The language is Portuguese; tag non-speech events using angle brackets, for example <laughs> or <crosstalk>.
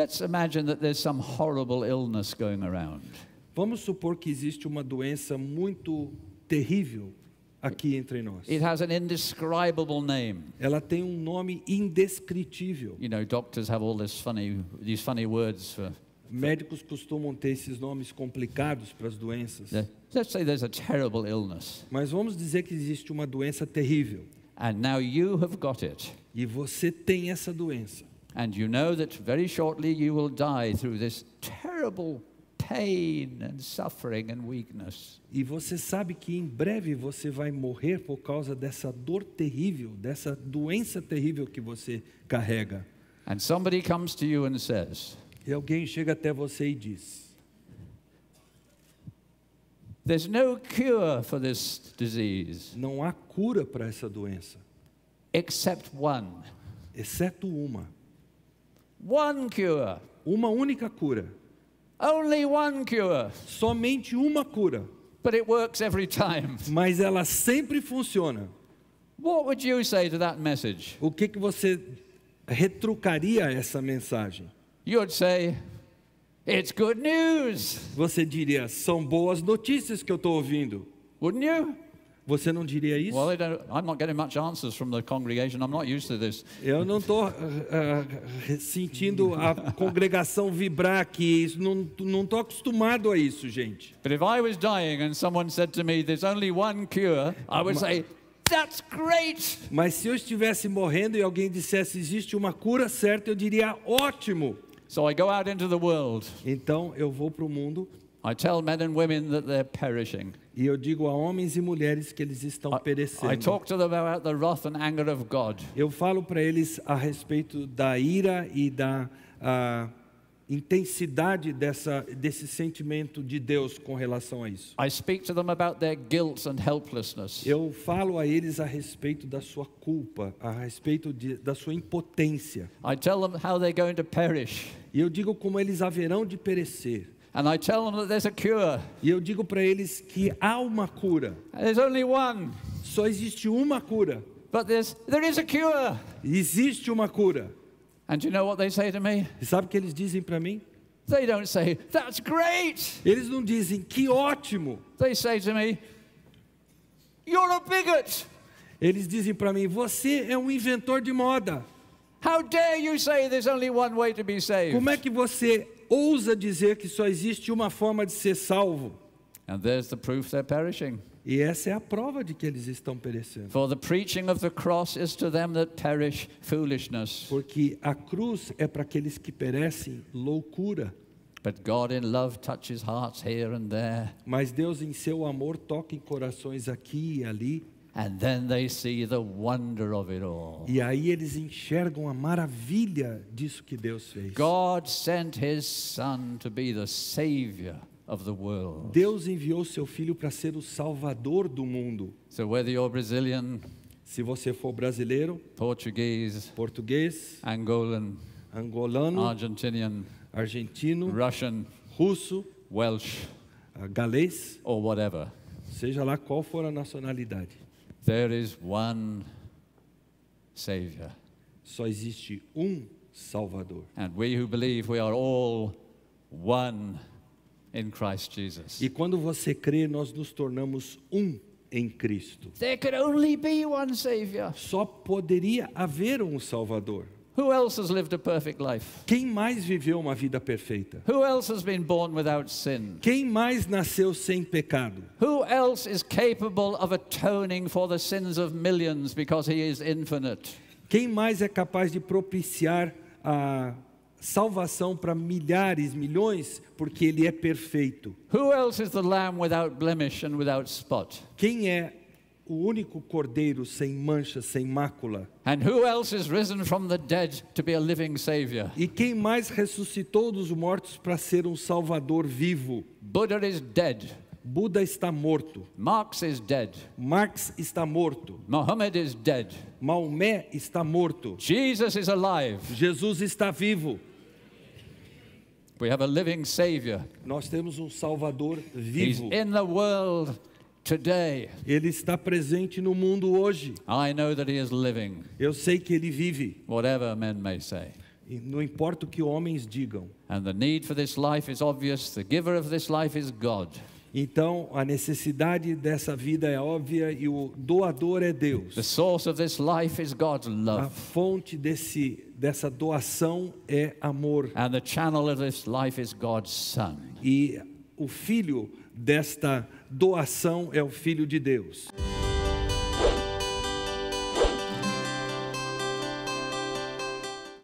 Let's imagine that there's some horrible illness going around. Vamos supor que existe uma doença muito terrível aqui entre nós. It has an indescribable name. Ela tem um nome indescritível. You know, doctors have all this funny, these funny words for Médicos costumam ter esses nomes complicados para as doenças. Let's say there's a terrible illness. Mas vamos dizer que existe uma doença terrível. And now you have got it. E você tem essa doença. And you know that very shortly you will die through this terrible pain and suffering and weakness. E você sabe que em breve você vai morrer por causa dessa dor terrível, dessa doença terrível que você carrega. And somebody comes to you and says, e alguém chega até você e diz: There's no cure for this disease. Não há cura para essa doença. Except one. Exceto uma. One cure. Uma única cura. Only one cure. Somente uma cura. But it works every time. <laughs> Mas ela sempre funciona. What would you say to that message? O que que você retrucaria essa mensagem? You'd say It's good news. Você diria, são boas notícias que eu estou ouvindo. Wouldn't you? Você não diria isso? Well, I'm not getting much answers from the congregation. I'm not used to this. Eu não estou uh, eh, sentindo a congregação vibrar aqui. Não não estou acostumado a isso, gente. But if I was dying and someone said to me, "There's only one cure," I would say, That's great. Mas se eu estivesse morrendo e alguém dissesse existe uma cura certa, eu diria ótimo. So I go out into the world. Então eu vou para o mundo. I tell men and women that they're perishing. E eu digo a homens e mulheres que eles estão perecendo. Eu falo para eles a respeito da ira e da intensidade dessa, desse sentimento de Deus com relação a isso. Eu falo a eles a respeito da sua culpa, a respeito de, da sua impotência. E eu digo como eles haverão de perecer. And I tell them that there's a cure. E eu digo para eles que há uma cura. There's only one. Só existe uma cura. But there's, there is a cure. Existe uma cura. And you know what they say to me? E sabe o que eles dizem para mim? They don't say, That's great. Eles não dizem que ótimo. They say to me, You're a bigot. Eles dizem para mim, você é um inventor de moda. Como é que você ousa dizer que só existe uma forma de ser salvo? And there's the proof they're perishing. E essa é a prova de que eles estão perecendo. Porque a cruz é para aqueles que perecem loucura. Mas Deus em seu amor toca em corações aqui e ali. E aí eles enxergam a maravilha disso que Deus fez. God sent his son to be the savior of the world. Deus enviou seu filho para ser o salvador do mundo. So whether you're Brazilian, se você for brasileiro, português, português, angolan, angolano, argentinian, argentino, russian, russo, welsh, ah, galês ou whatever. Seja lá qual for a nacionalidade. There is one savior. Só existe um Salvador. And we who believe we are all one in Christ Jesus. E quando você crê, nós nos tornamos um em Cristo. There could only be one savior. Só poderia haver um Salvador. Who else has lived a perfect life? Quem mais viveu uma vida perfeita? Who else has been born without sin? Quem mais nasceu sem pecado? Who else is capable of atoning for the sins of millions because he is infinite? Quem mais é capaz de propiciar a salvação para milhares, milhões, porque ele é perfeito? Who else is the lamb without blemish and without spot? Quem é o único cordeiro sem mancha, sem mácula. And who else is risen from the dead to be a living Savior? E quem mais ressuscitou dos mortos para ser um salvador vivo? Buddha is dead. Buda está morto. Marx is dead. Marx está morto. Muhammad is dead. Maomé está morto. Jesus is alive. Jesus está vivo. We have a living savior. Nós temos um salvador vivo. He's in the world ele está presente no mundo hoje. Eu sei que ele vive. Whatever men may say. Não importa o que homens digam. Então a necessidade dessa vida é óbvia e o doador é Deus. The source of this life is God's love. A fonte desse dessa doação é amor. And the channel of this life is God's son. E o filho desta doação é o Filho de Deus.